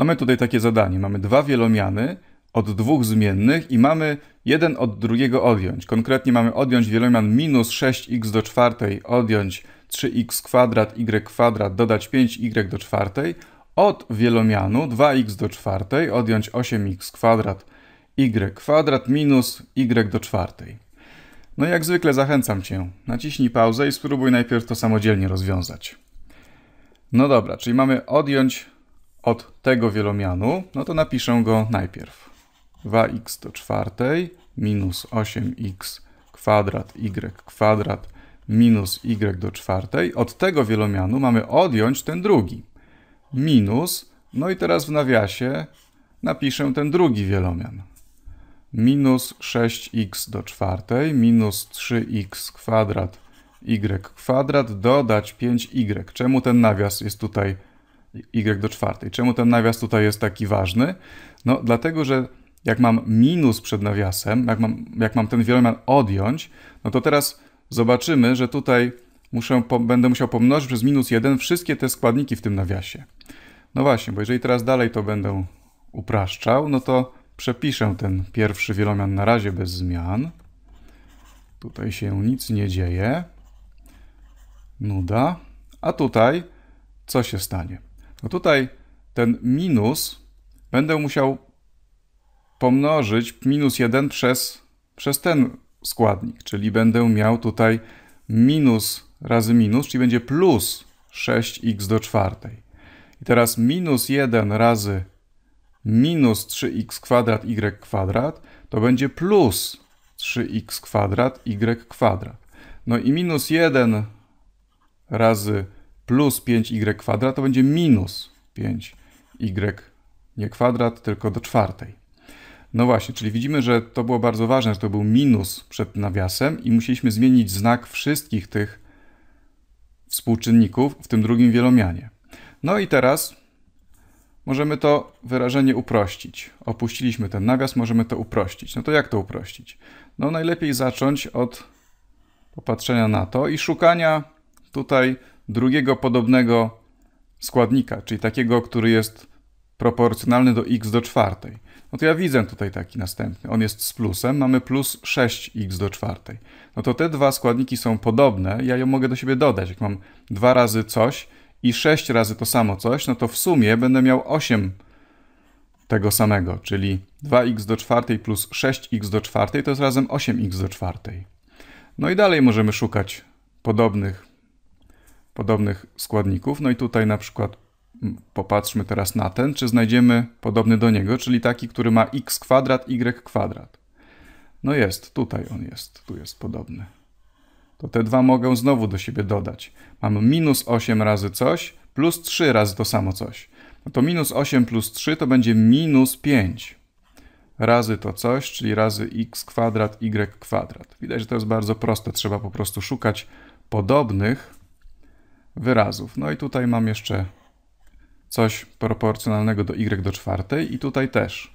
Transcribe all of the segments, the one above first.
Mamy tutaj takie zadanie. Mamy dwa wielomiany od dwóch zmiennych i mamy jeden od drugiego odjąć. Konkretnie mamy odjąć wielomian minus 6x do czwartej, odjąć 3x kwadrat, y kwadrat, dodać 5y do czwartej od wielomianu 2x do czwartej, odjąć 8x kwadrat, y kwadrat minus y do czwartej. No i jak zwykle zachęcam Cię, naciśnij pauzę i spróbuj najpierw to samodzielnie rozwiązać. No dobra, czyli mamy odjąć od tego wielomianu, no to napiszę go najpierw. 2x do czwartej minus 8x kwadrat y kwadrat minus y do czwartej. Od tego wielomianu mamy odjąć ten drugi. Minus, no i teraz w nawiasie napiszę ten drugi wielomian. Minus 6x do czwartej minus 3x kwadrat y kwadrat dodać 5y. Czemu ten nawias jest tutaj y do czwartej. Czemu ten nawias tutaj jest taki ważny? No dlatego, że jak mam minus przed nawiasem, jak mam, jak mam ten wielomian odjąć, no to teraz zobaczymy, że tutaj muszę, po, będę musiał pomnożyć przez minus 1 wszystkie te składniki w tym nawiasie. No właśnie, bo jeżeli teraz dalej to będę upraszczał, no to przepiszę ten pierwszy wielomian na razie bez zmian. Tutaj się nic nie dzieje. Nuda. A tutaj co się stanie? No tutaj ten minus będę musiał pomnożyć minus 1 przez, przez ten składnik, czyli będę miał tutaj minus razy minus, czyli będzie plus 6x do czwartej. I teraz minus 1 razy minus 3x kwadrat y kwadrat to będzie plus 3x kwadrat y kwadrat. No i minus 1 razy plus 5y kwadrat to będzie minus 5y nie kwadrat, tylko do czwartej. No właśnie, czyli widzimy, że to było bardzo ważne, że to był minus przed nawiasem i musieliśmy zmienić znak wszystkich tych współczynników w tym drugim wielomianie. No i teraz możemy to wyrażenie uprościć. Opuściliśmy ten nawias, możemy to uprościć. No to jak to uprościć? No najlepiej zacząć od popatrzenia na to i szukania tutaj drugiego podobnego składnika, czyli takiego, który jest proporcjonalny do x do czwartej. No to ja widzę tutaj taki następny. On jest z plusem, mamy plus 6x do czwartej. No to te dwa składniki są podobne, ja ją mogę do siebie dodać. Jak mam dwa razy coś i sześć razy to samo coś, no to w sumie będę miał 8 tego samego, czyli 2x do czwartej plus 6x do czwartej to jest razem 8x do czwartej. No i dalej możemy szukać podobnych podobnych składników. No i tutaj na przykład popatrzmy teraz na ten, czy znajdziemy podobny do niego, czyli taki, który ma x kwadrat, y kwadrat. No jest, tutaj on jest, tu jest podobny. To te dwa mogę znowu do siebie dodać. Mamy minus 8 razy coś, plus 3 razy to samo coś. No to minus 8 plus 3 to będzie minus 5 razy to coś, czyli razy x kwadrat, y kwadrat. Widać, że to jest bardzo proste, trzeba po prostu szukać podobnych wyrazów. No i tutaj mam jeszcze coś proporcjonalnego do y do czwartej i tutaj też.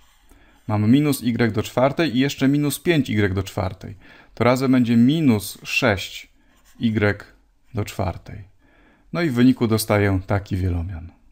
Mam minus y do czwartej i jeszcze minus 5y do czwartej. To razem będzie minus 6y do czwartej. No i w wyniku dostaję taki wielomian.